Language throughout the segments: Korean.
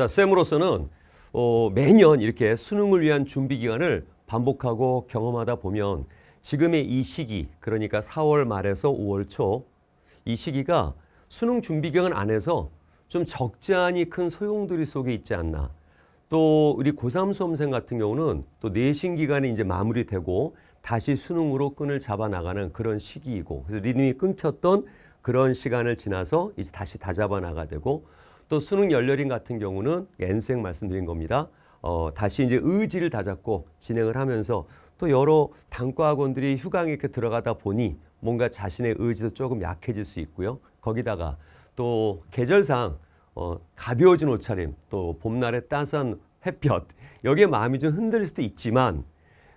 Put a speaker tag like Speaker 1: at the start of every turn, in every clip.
Speaker 1: 자, 쌤으로서는 어, 매년 이렇게 수능을 위한 준비 기간을 반복하고 경험하다 보면 지금의 이 시기, 그러니까 4월 말에서 5월 초 이 시기가 수능 준비 기간 안에서 좀적지않이큰 소용돌이 속에 있지 않나. 또 우리 고3 수험생 같은 경우는 또 내신 기간이 이제 마무리되고 다시 수능으로 끈을 잡아 나가는 그런 시기이고 그래서 리듬이 끊겼던 그런 시간을 지나서 이제 다시 다잡아 나가 되고 또 수능 열렬인 같은 경우는 N생 말씀드린 겁니다. 어, 다시 이제 의지를 다잡고 진행을 하면서 또 여러 단과 학원들이 휴강에 이렇게 들어가다 보니 뭔가 자신의 의지도 조금 약해질 수 있고요. 거기다가 또 계절상 어, 가벼워진 옷차림, 또 봄날의 따스한 햇볕 여기에 마음이 좀 흔들릴 수도 있지만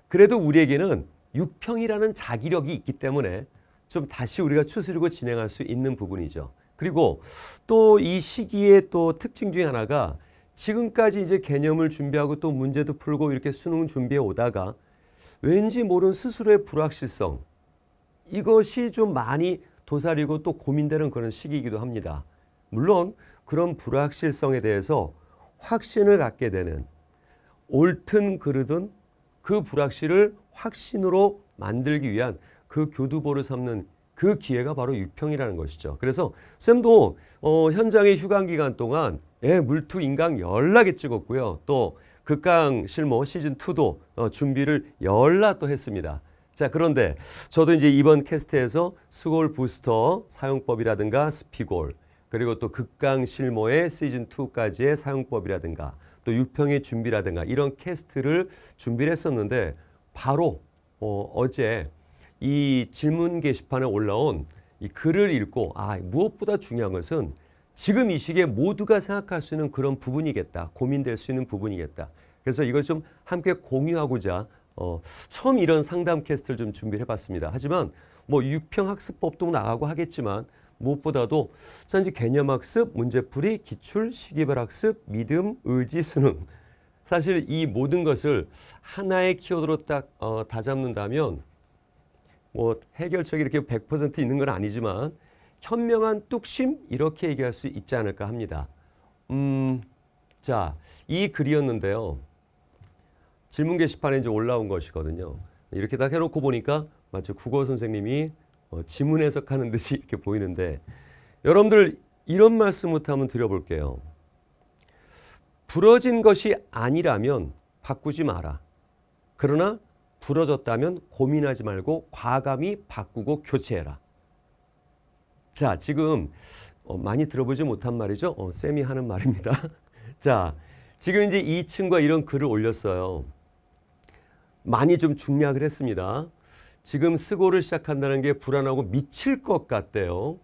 Speaker 1: 그래도 우리에게는 육평이라는 자기력이 있기 때문에 좀 다시 우리가 추스르고 진행할 수 있는 부분이죠. 그리고 또 이 시기의 또 특징 중에 하나가 지금까지 이제 개념을 준비하고 또 문제도 풀고 이렇게 수능 준비해 오다가 왠지 모르는 스스로의 불확실성 이것이 좀 많이 도사리고 또 고민되는 그런 시기이기도 합니다. 물론 그런 불확실성에 대해서 확신을 갖게 되는 옳든 그르든 그 불확실을 확신으로 만들기 위한 그 교두보를 삼는 그 기회가 바로 육평이라는 것이죠. 그래서 쌤도 어, 현장의 휴강 기간 동안 예, 물투 인강 열나게 찍었고요. 또 극강 실무 시즌2도 어, 준비를 열나 또 했습니다. 자 그런데 저도 이제 이번 캐스트에서 스골 부스터 사용법이라든가 스피골 그리고 또 극강 실모의 시즌2까지의 사용법이라든가 또 육평의 준비라든가 이런 캐스트를 준비를 했었는데 바로 어, 어제 이 질문 게시판에 올라온 이 글을 읽고 아 무엇보다 중요한 것은 지금 이 시기에 모두가 생각할 수 있는 그런 부분이겠다. 고민될 수 있는 부분이겠다. 그래서 이걸 좀 함께 공유하고자 어, 처음 이런 상담 캐스트를 좀 준비해 봤습니다. 하지만 뭐 육평학습법도 나가고 하겠지만 무엇보다도 현재 개념학습, 문제풀이, 기출, 시기별학습, 믿음, 의지, 수능 사실 이 모든 것을 하나의 키워드로 딱 어, 다 잡는다면 뭐 해결책이 이렇게 100% 있는 건 아니지만 현명한 뚝심 이렇게 얘기할 수 있지 않을까 합니다. 음, 자, 이 글이었는데요. 질문 게시판에 이제 올라온 것이거든요. 이렇게 딱 해놓고 보니까 마치 국어 선생님이 어, 지문 해석하는 듯이 이렇게 보이는데 여러분들 이런 말씀부터 한번 드려볼게요. 부러진 것이 아니라면 바꾸지 마라. 그러나 부러졌다면 고민하지 말고 과감히 바꾸고 교체해라. 자, 지금 어, 많이 들어보지 못한 말이죠. 어, 쌤이 하는 말입니다. 자, 지금 이제 2층과 이런 글을 올렸어요. 많이 좀 중략을 했습니다. 지금 쓰고를 시작한다는 게 불안하고 미칠 것 같대요.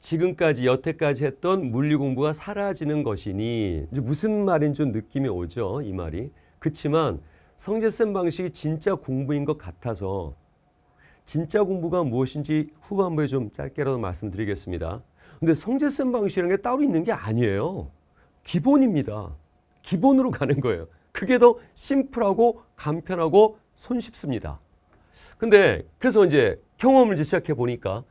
Speaker 1: 지금까지 여태까지 했던 물리 공부가 사라지는 것이니 무슨 말인 좀 느낌이 오죠. 이 말이. 그렇지만 성제쌤 방식이 진짜 공부인 것 같아서 진짜 공부가 무엇인지 후반부에 좀 짧게라도 말씀드리겠습니다. 근데 성제쌤 방식이라는 게 따로 있는 게 아니에요. 기본입니다. 기본으로 가는 거예요. 그게 더 심플하고 간편하고 손쉽습니다. 근데 그래서 이제 경험을 이제 시작해 보니까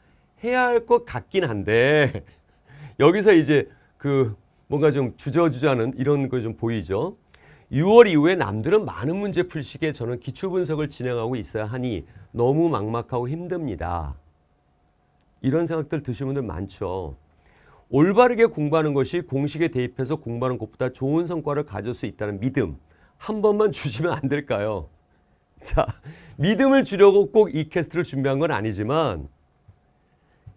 Speaker 1: 해야 할 것 같긴 한데 여기서 이제 그 뭔가 좀 주저주저하는 이런 거좀 보이죠. 6월 이후에 남들은 많은 문제 풀식에 저는 기출 분석을 진행하고 있어야 하니 너무 막막하고 힘듭니다. 이런 생각들 드시는 분들 많죠. 올바르게 공부하는 것이 공식에 대입해서 공부하는 것보다 좋은 성과를 가질 수 있다는 믿음 한 번만 주시면 안 될까요? 자, 믿음을 주려고 꼭 이 캐스트를 준비한 건 아니지만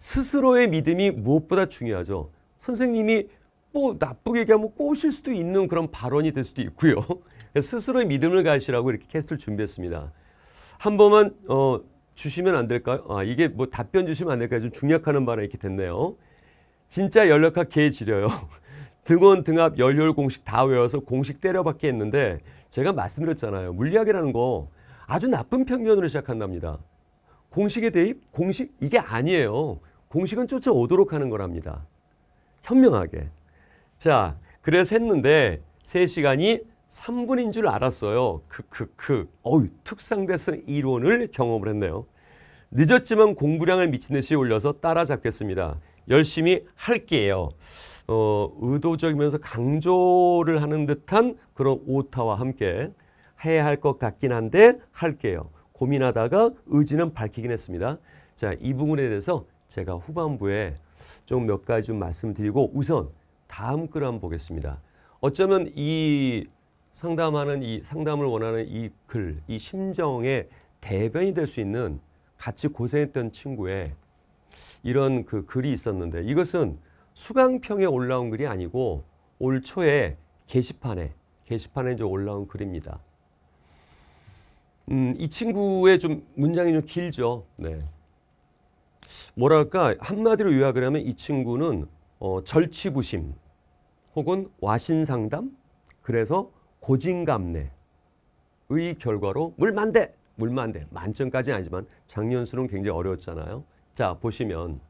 Speaker 1: 스스로의 믿음이 무엇보다 중요하죠. 선생님이 뭐 나쁘게 얘기하면 꼬실 수도 있는 그런 발언이 될 수도 있고요. 스스로의 믿음을 가시라고 이렇게 캐스트를 준비했습니다. 한 번만 어, 주시면 안 될까요? 아 이게 뭐 답변 주시면 안 될까요? 좀 중략하는 바람이 이렇게 됐네요. 진짜 연락학 개 지려요. 등원, 등압, 열혈 공식 다 외워서 공식 때려받게 했는데 제가 말씀드렸잖아요. 물리학이라는 거 아주 나쁜 평면으로 시작한답니다. 공식에 대입, 공식 이게 아니에요. 공식은 쫓아오도록 하는 거랍니다. 현명하게. 자, 그래서 했는데 3시간이 3분인 줄 알았어요. 크크크. 어유 특상대성 이론을 경험을 했네요. 늦었지만 공부량을 미친 듯이 올려서 따라잡겠습니다. 열심히 할게요. 어, 의도적이면서 강조를 하는 듯한 그런 오타와 함께 해야 할 것 같긴 한데 할게요. 고민하다가 의지는 밝히긴 했습니다. 자, 이 부분에 대해서 제가 후반부에 좀 몇 가지 좀 말씀드리고 우선 다음 글 한번 보겠습니다. 어쩌면 이 상담하는 이 상담을 원하는 이 글, 이 심정의 대변이 될 수 있는 같이 고생했던 친구의 이런 그 글이 있었는데 이것은 수강평에 올라온 글이 아니고 올 초에 게시판에 게시판에 이제 올라온 글입니다. 음, 이 친구의 좀 문장이 좀 길죠. 네. 뭐랄까 한마디로 요약을 하면 이 친구는 어, 절치부심 혹은 와신상담 그래서 고진감래의 결과로 물만대 물만대 만점까지는 아니지만 작년 수능 굉장히 어려웠잖아요. 자 보시면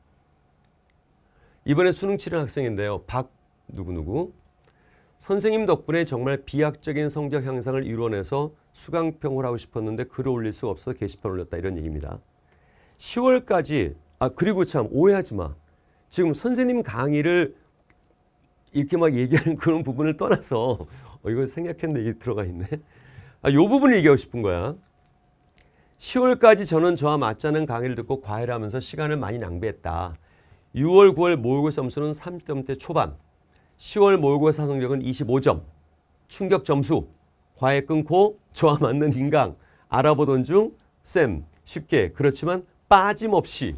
Speaker 1: 이번에 수능 치른 학생인데요. 박 누구누구 선생님 덕분에 정말 비약적인 성적 향상을 이뤄내서 수강평을 하고 싶었는데 글을 올릴 수 없어 게시판 올렸다 이런 얘기입니다. 10월까지 아 그리고 참 오해하지 마. 지금 선생님 강의를 이렇게 막 얘기하는 그런 부분을 떠나서 어, 이걸 생략했는데 이게 들어가 있네. 아, 요 부분을 얘기하고 싶은 거야. 10월까지 저는 저와 맞자는 강의를 듣고 과외하면서 시간을 많이 낭비했다. 6월, 9월 모의고사 점수는 30점대 초반, 10월 모의고사 성적은 25점, 충격 점수, 과외 끊고 저와 맞는 인강, 알아보던 중 쌤, 쉽게 그렇지만 빠짐없이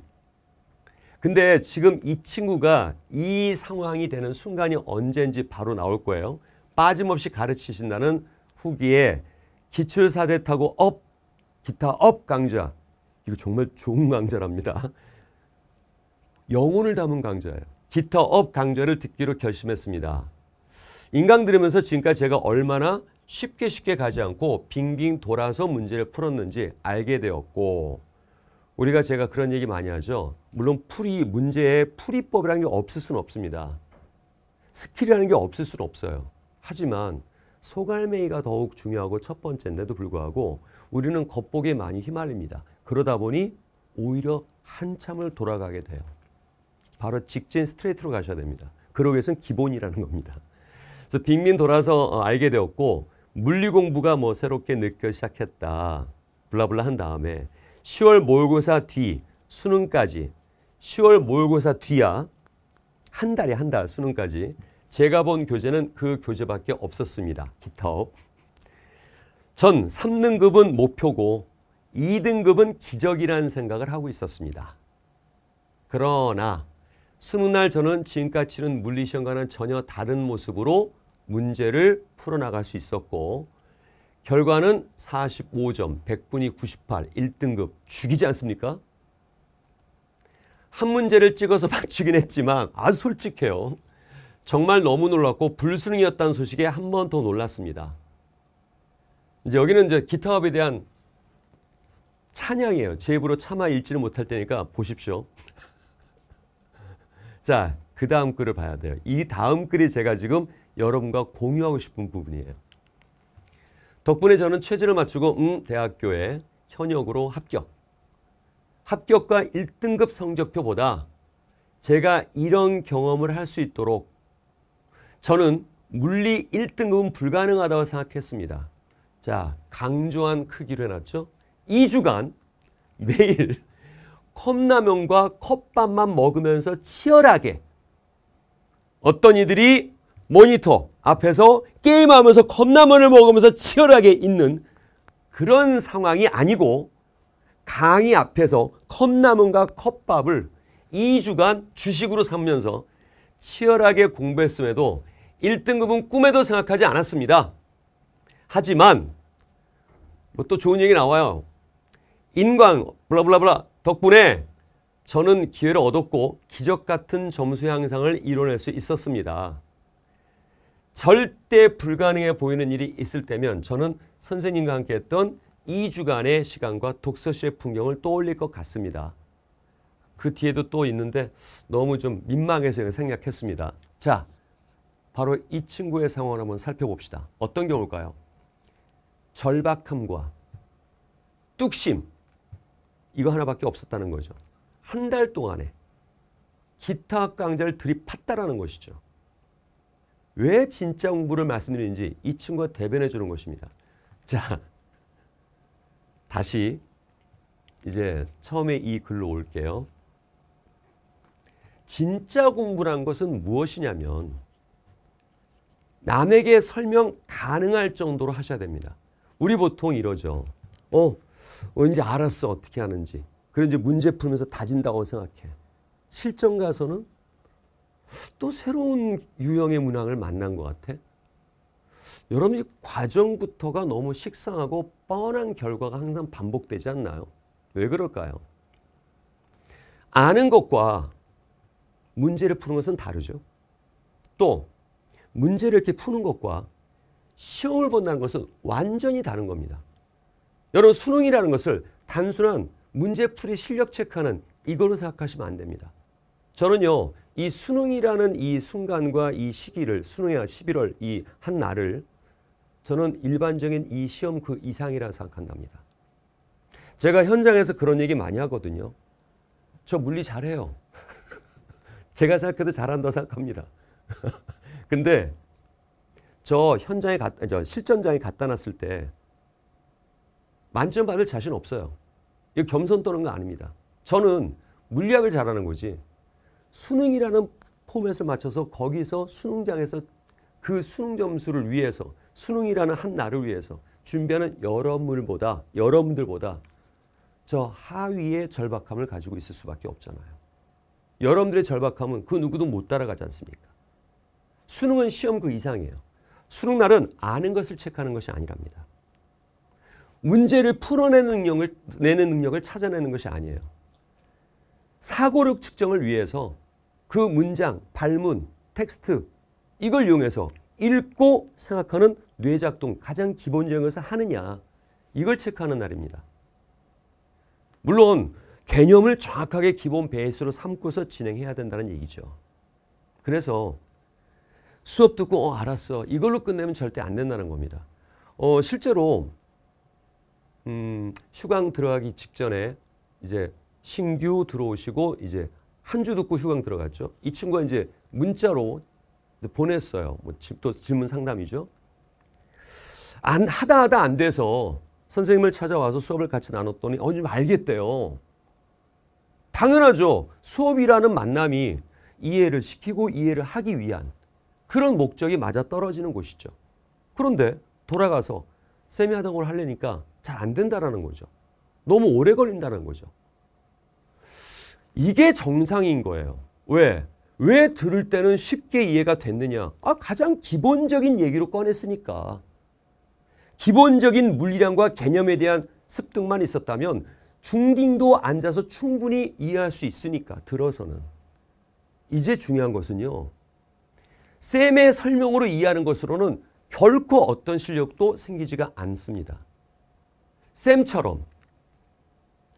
Speaker 1: 근데 지금 이 친구가 이 상황이 되는 순간이 언제인지 바로 나올 거예요. 빠짐없이 가르치신다는 후기에 기출사대 타고 업, 기타 업 강좌. 이거 정말 좋은 강좌랍니다. 영혼을 담은 강좌예요. 기타 업 강좌를 듣기로 결심했습니다. 인강 들으면서 지금까지 제가 얼마나 쉽게 쉽게 가지 않고 빙빙 돌아서 문제를 풀었는지 알게 되었고 우리가 제가 그런 얘기 많이 하죠. 물론 풀이 문제에 풀이법이라는 게 없을 수는 없습니다. 스킬이라는 게 없을 수는 없어요. 하지만 소갈매이가 더욱 중요하고 첫 번째인데도 불구하고 우리는 겉보기에 많이 휘말립니다. 그러다 보니 오히려 한참을 돌아가게 돼요. 바로 직진 스트레이트로 가셔야 됩니다. 그러기 위해서는 기본이라는 겁니다. 그래서 빅민 돌아서 어, 알게 되었고 물리 공부가 뭐 새롭게 느껴 시작했다. 블라블라 한 다음에 10월 모의고사 뒤 수능까지 10월 모의고사 뒤야 한 달에 한 달 수능까지 제가 본 교재는 그 교재밖에 없었습니다. 기타업. 전 3등급은 목표고 2등급은 기적이라는 생각을 하고 있었습니다. 그러나 수능날 저는 지금까지 치 물리시험과는 전혀 다른 모습으로 문제를 풀어나갈 수 있었고 결과는 45점, 100분이 98, 1등급 죽이지 않습니까? 한 문제를 찍어서 맞추긴 했지만 아주 솔직해요. 정말 너무 놀랐고 불수능이었다는 소식에 한 번 더 놀랐습니다. 이제 여기는 이제 기타업에 대한 찬양이에요. 제 입으로 차마 읽지를 못할 때니까 보십시오. 자, 그 다음 글을 봐야 돼요. 이 다음 글이 제가 지금 여러분과 공유하고 싶은 부분이에요. 덕분에 저는 최질을 맞추고 음 대학교에 현역으로 합격. 합격과 1등급 성적표보다 제가 이런 경험을 할 수 있도록 저는 물리 1등급은 불가능하다고 생각했습니다. 자, 강조한 크기로 해놨죠. 2주간 매일 컵라면과 컵밥만 먹으면서 치열하게 어떤 이들이 모니터 앞에서 게임하면서 컵라면을 먹으면서 치열하게 있는 그런 상황이 아니고 강의 앞에서 컵라면과 컵밥을 2주간 주식으로 삼면서 치열하게 공부했음에도 1등급은 꿈에도 생각하지 않았습니다. 하지만 뭐 또 좋은 얘기 나와요. 인광 블라블라블라 덕분에 저는 기회를 얻었고 기적 같은 점수 향상을 이뤄낼 수 있었습니다. 절대 불가능해 보이는 일이 있을 때면 저는 선생님과 함께 했던 2주간의 시간과 독서실의 풍경을 떠올릴 것 같습니다. 그 뒤에도 또 있는데 너무 좀 민망해서 생략했습니다. 자, 바로 이 친구의 상황을 한번 살펴봅시다. 어떤 경우일까요? 절박함과 뚝심 이거 하나밖에 없었다는 거죠. 한 달 동안에 기타 강좌를 들이팠다라는 것이죠. 왜 진짜 공부를 말씀드리는지 이 친구가 대변해 주는 것입니다. 자, 다시 이제 처음에 이 글로 올게요. 진짜 공부란 것은 무엇이냐면 남에게 설명 가능할 정도로 하셔야 됩니다. 우리 보통 이러죠. 어, 어 이제 알았어 어떻게 하는지. 그런지 문제 풀면서 다진다고 생각해. 실전 가서는 또 새로운 유형의 문항을 만난 것 같아. 여러분 이 과정부터가 너무 식상하고 뻔한 결과가 항상 반복되지 않나요? 왜 그럴까요? 아는 것과 문제를 푸는 것은 다르죠. 또 문제를 이렇게 푸는 것과 시험을 본다는 것은 완전히 다른 겁니다. 여러분 수능이라는 것을 단순한 문제풀이 실력 체크하는 이걸로 생각하시면 안 됩니다. 저는요 이 수능이라는 이 순간과 이 시기를 수능이야 11월 이 한 날을 저는 일반적인 이 시험 그 이상이라 생각한답니다. 제가 현장에서 그런 얘기 많이 하거든요. 저 물리 잘해요. 제가 생각해도 잘한다 생각합니다. 근데 저 현장에 갔, 저 실전장에 갖다 놨을 때 만점 받을 자신 없어요. 이 겸손 떠는 거 아닙니다. 저는 물리학을 잘하는 거지 수능이라는 포맷을 맞춰서 거기서 수능장에서 그 수능 점수를 위해서 수능이라는 한 날을 위해서 준비하는 여러분들보다 여러분들보다 저 하위의 절박함을 가지고 있을 수밖에 없잖아요. 여러분들의 절박함은 그 누구도 못 따라가지 않습니까? 수능은 시험 그 이상이에요. 수능 날은 아는 것을 체크하는 것이 아니랍니다. 문제를 풀어내는 능력을 내는 능력을 찾아내는 것이 아니에요. 사고력 측정을 위해서 그 문장, 발문, 텍스트 이걸 이용해서 읽고 생각하는 뇌작동 가장 기본적인 것을 하느냐 이걸 체크하는 날입니다. 물론 개념을 정확하게 기본 베이스로 삼고서 진행해야 된다는 얘기죠. 그래서 수업 듣고 어 알았어 이걸로 끝내면 절대 안 된다는 겁니다. 어 실제로 음 휴강 들어가기 직전에 이제 신규 들어오시고 이제 한주 듣고 휴강 들어갔죠. 이 친구가 이제 문자로 보냈어요. 뭐또 질문 상담이죠. 안 하다 하다 안 돼서 선생님을 찾아와서 수업을 같이 나눴더니 어좀 알겠대요. 당연하죠. 수업이라는 만남이 이해를 시키고 이해를 하기 위한 그런 목적이 맞아 떨어지는 곳이죠. 그런데 돌아가서 쌤이 하던 걸 하려니까 잘 안 된다라는 거죠. 너무 오래 걸린다는 거죠. 이게 정상인 거예요. 왜? 왜 들을 때는 쉽게 이해가 됐느냐? 아, 가장 기본적인 얘기로 꺼냈으니까. 기본적인 물리량과 개념에 대한 습득만 있었다면 중딩도 앉아서 충분히 이해할 수 있으니까 들어서는. 이제 중요한 것은요. 쌤의 설명으로 이해하는 것으로는 결코 어떤 실력도 생기지가 않습니다. 쌤처럼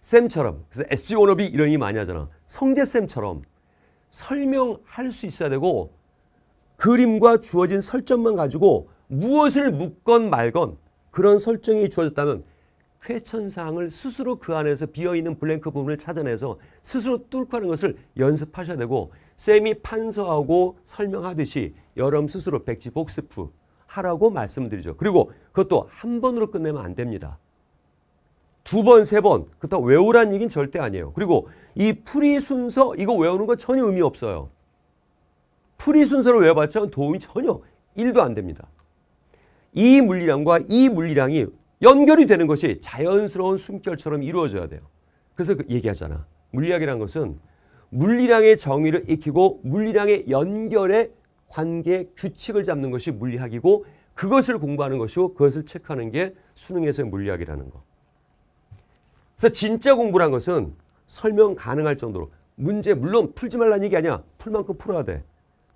Speaker 1: 쌤처럼 그래서 SG 워너비 이런 얘기 많이 하잖아. 성재쌤처럼 설명할 수 있어야 되고 그림과 주어진 설정만 가지고 무엇을 묻건 말건 그런 설정이 주어졌다면 쾌천사항을 스스로 그 안에서 비어있는 블랭크 부분을 찾아내서 스스로 뚫고 하는 것을 연습하셔야 되고 쌤이 판서하고 설명하듯이 여러분 스스로 백지 복습 후 하라고 말씀드리죠. 그리고 그것도 한 번으로 끝내면 안 됩니다. 두 번, 세 번. 그렇다고 외우란 얘기는 절대 아니에요. 그리고 이 풀이 순서 이거 외우는 건 전혀 의미 없어요. 풀이 순서를 외워봤자 도움이 전혀 1도 안 됩니다. 이 물리량과 이 물리량이 연결이 되는 것이 자연스러운 숨결처럼 이루어져야 돼요. 그래서 그 얘기하잖아. 물리학이란 것은 물리량의 정의를 익히고 물리량의 연결의 관계 규칙을 잡는 것이 물리학이고 그것을 공부하는 것이고 그것을 체크하는 게 수능에서의 물리학이라는 거. 그래서 진짜 공부란 것은 설명 가능할 정도로 문제 물론 풀지 말라는 얘기 아니야. 풀 만큼 풀어야 돼.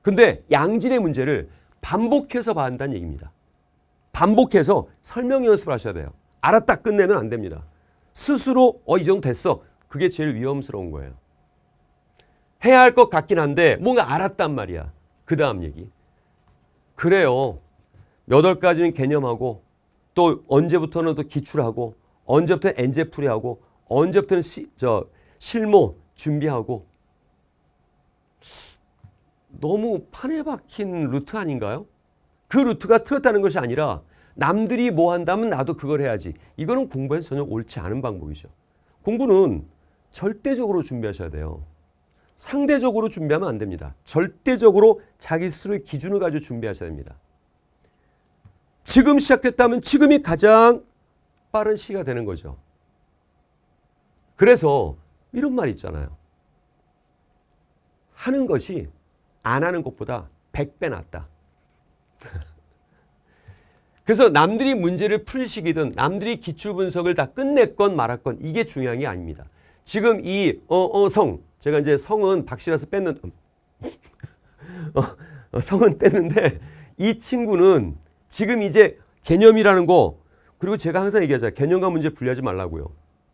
Speaker 1: 근데 양질의 문제를 반복해서 봐한다는 얘기입니다. 반복해서 설명 연습을 하셔야 돼요. 알았다 끝내면 안 됩니다. 스스로 어이 정도 됐어. 그게 제일 위험스러운 거예요. 해야 할 것 같긴 한데 뭔가 알았단 말이야. 그 다음 얘기. 그래요. 여덟 가지는 개념하고 또 언제부터는 또 기출하고 언제부터는 엔제풀이하고 언제부터는 시, 저 실모 준비하고 너무 판에 박힌 루트 아닌가요? 그 루트가 틀었다는 것이 아니라 남들이 뭐 한다면 나도 그걸 해야지. 이거는 공부에 전혀 옳지 않은 방법이죠. 공부는 절대적으로 준비하셔야 돼요. 상대적으로 준비하면 안 됩니다. 절대적으로 자기 스스로의 기준을 가지고 준비하셔야 됩니다. 지금 시작했다면 지금이 가장 빠른 시가 되는 거죠. 그래서 이런 말 있잖아요. 하는 것이 안 하는 것보다 100배 낫다. 그래서 남들이 문제를 풀시기든 남들이 기출 분석을 다 끝냈건 말았건 이게 중요한 게 아닙니다. 지금 이 어어 어, 성 제가 이제 성은 박씨라서 뺐는 음. 어, 어, 성은 뺐는데 이 친구는 지금 이제 개념이라는 거 그리고 제가 항상 얘기하잖아요. 개념과 문제 분리하지 말라고요.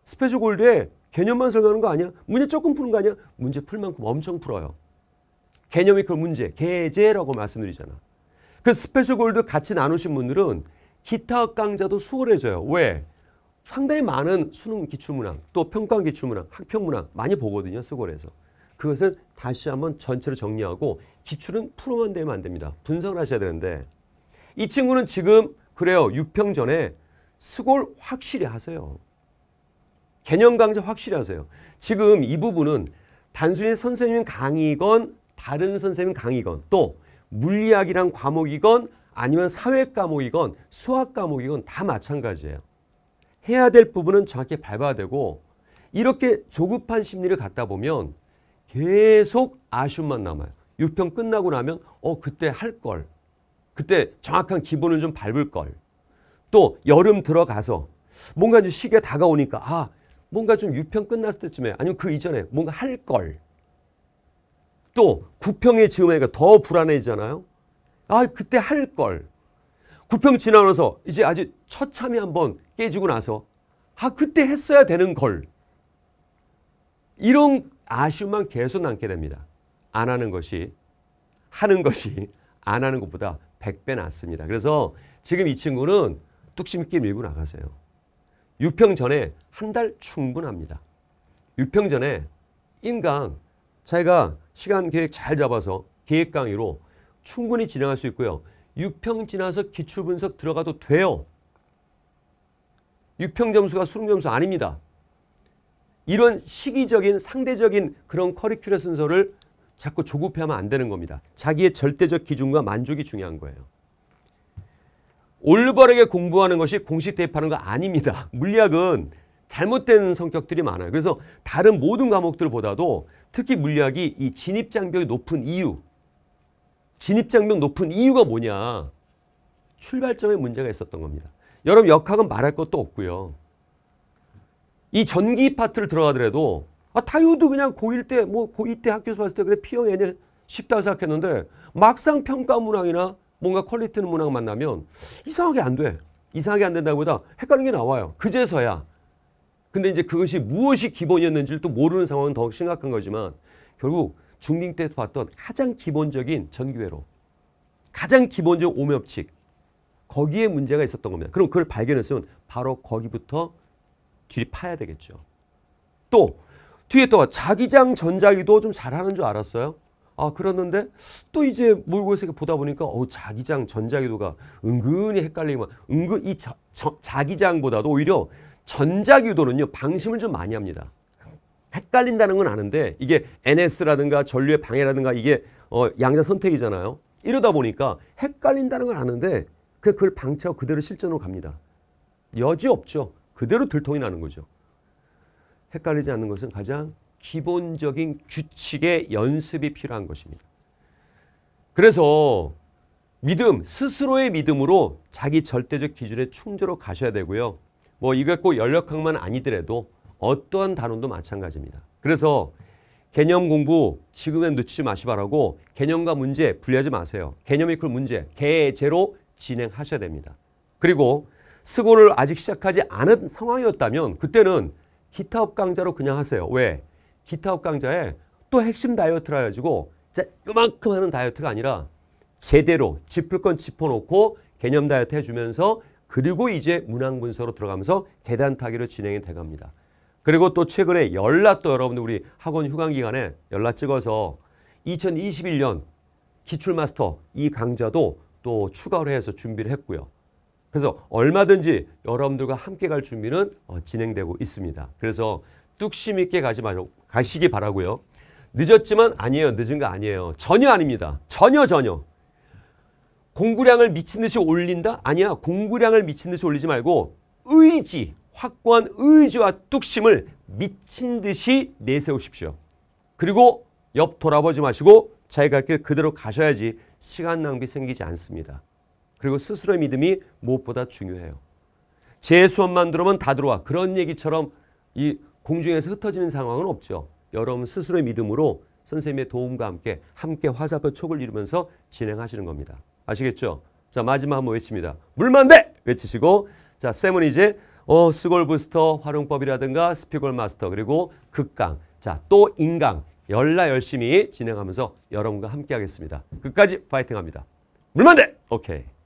Speaker 1: 스페셜 골드에 개념만 설명하는 거 아니야? 문제 조금 푸는 거 아니야? 문제 풀 만큼 엄청 풀어요. 개념이 그 문제, 개제라고 말씀드리잖아. 그 스페셜 골드 같이 나누신 분들은 기타 강좌도 수월해져요. 왜? 상당히 많은 수능 기출문항, 또평가 기출문항, 학평문항 많이 보거든요. 수월해서. 그것을 다시 한번 전체로 정리하고 기출은 풀어만 되면 안 됩니다. 분석을 하셔야 되는데 이 친구는 지금 그래요. 6평 전에 수고를 확실히 하세요. 개념 강좌 확실히 하세요. 지금 이 부분은 단순히 선생님 강의건 다른 선생님 강의건 또 물리학이란 과목이건 아니면 사회 과목이건 수학 과목이건 다 마찬가지예요. 해야 될 부분은 정확히 밟아야 되고 이렇게 조급한 심리를 갖다 보면 계속 아쉬움만 남아요. 6평 끝나고 나면 어 그때 할 걸. 그때 정확한 기본을 좀 밟을 걸. 또 여름 들어가서 뭔가 이제 시기가 다가오니까 아 뭔가 좀 6평 끝났을 때쯤에 아니면 그 이전에 뭔가 할 걸. 또구평에 지으니까 더 불안해지잖아요. 아 그때 할 걸. 구평 지나면서 이제 아주 처참히 한번 깨지고 나서 아 그때 했어야 되는 걸. 이런 아쉬움만 계속 남게 됩니다. 안 하는 것이 하는 것이 안 하는 것보다 100배 낫습니다. 그래서 지금 이 친구는 뚝심 있게 밀고 나가세요. 유평 전에 한 달 충분합니다. 유평 전에 인강 자기가 시간 계획 잘 잡아서 계획 강의로 충분히 진행할 수 있고요. 6평 지나서 기출 분석 들어가도 돼요. 6평 점수가 수능 점수 아닙니다. 이런 시기적인 상대적인 그런 커리큘러 순서를 자꾸 조급해하면 안 되는 겁니다. 자기의 절대적 기준과 만족이 중요한 거예요. 올바르게 공부하는 것이 공식 대입하는 거 아닙니다. 물리학은 잘못된 성격들이 많아요. 그래서 다른 모든 과목들보다도 특히 물리학이 이 진입장벽이 높은 이유 진입장벽 높은 이유가 뭐냐 출발점에 문제가 있었던 겁니다. 여러분 역학은 말할 것도 없고요. 이 전기 파트를 들어가더라도 아, 타요도 그냥 고1 때, 뭐 고2 때 학교에서 봤을 때 그래 P형 N이 쉽다고 생각했는데 막상 평가 문항이나 뭔가 퀄리티 있는 문항 만나면 이상하게 안 돼. 이상하게 안된다고보다 헷갈린 게 나와요. 그제서야. 근데 이제 그것이 무엇이 기본이었는지를 또 모르는 상황은 더 심각한 거지만 결국 중딩 때 봤던 가장 기본적인 전기회로 가장 기본적 오묘칙 거기에 문제가 있었던 겁니다. 그럼 그걸 발견했으면 바로 거기부터 뒤 파야 되겠죠. 또 뒤에 또 자기장 전자기도 좀 잘하는 줄 알았어요. 아그렇는데또 이제 몰골색을 보다 보니까 어 자기장 전자기도가 은근히 헷갈리기만 은근 이 저, 저, 자기장보다도 오히려 전자기도는요 방심을 좀 많이 합니다. 헷갈린다는 건 아는데 이게 NS라든가 전류의 방해라든가 이게 어, 양자 선택이잖아요. 이러다 보니까 헷갈린다는 건 아는데 그걸 방치하고 그대로 실전으로 갑니다. 여지 없죠. 그대로 들통이 나는 거죠. 헷갈리지 않는 것은 가장 기본적인 규칙의 연습이 필요한 것입니다. 그래서 믿음, 스스로의 믿음으로 자기 절대적 기준에 충조로 가셔야 되고요. 뭐 이거 꼭 연력학만 아니더라도 어떠한 단원도 마찬가지입니다. 그래서 개념 공부 지금은 늦지 마시 바라고 개념과 문제 분리하지 마세요. 개념 이퀄 문제, 개제로 진행하셔야 됩니다. 그리고 스고를 아직 시작하지 않은 상황이었다면 그때는 기타업 강좌로 그냥 하세요. 왜? 기타업 강좌에 또 핵심 다이어트라 해가지고 자, 요만큼 하는 다이어트가 아니라 제대로 짚을 건 짚어놓고 개념 다이어트 해주면서 그리고 이제 문항분서로 들어가면서 계단 타기로 진행이 돼갑니다. 그리고 또 최근에 연락도 여러분들 우리 학원 휴강 기간에 연락 찍어서 2021년 기출 마스터 이 강좌도 또 추가로 해서 준비를 했고요. 그래서 얼마든지 여러분들과 함께 갈 준비는 어, 진행되고 있습니다. 그래서 뚝심 있게 가지 마요. 가시기 바라고요. 늦었지만 아니에요. 늦은 거 아니에요. 전혀 아닙니다. 전혀 전혀. 공구량을 미친 듯이 올린다? 아니야. 공구량을 미친 듯이 올리지 말고 의지, 확고한 의지와 뚝심을 미친 듯이 내세우십시오. 그리고 옆 돌아보지 마시고 자기 갈길 그 그대로 가셔야지 시간 낭비 생기지 않습니다. 그리고 스스로의 믿음이 무엇보다 중요해요. 제 수업만 들으면 다 들어와. 그런 얘기처럼 이 공중에서 흩어지는 상황은 없죠. 여러분 스스로의 믿음으로 선생님의 도움과 함께 함께 화살표 촉을 이루면서 진행하시는 겁니다. 아시겠죠? 자 마지막 한번 외칩니다. 물만대 외치시고 자 쌤은 이제 어, 스골 부스터 활용법이라든가 스피골 마스터 그리고 극강 자또 인강 열라 열심히 진행하면서 여러분과 함께 하겠습니다. 끝까지 파이팅합니다. 물만대 오케이.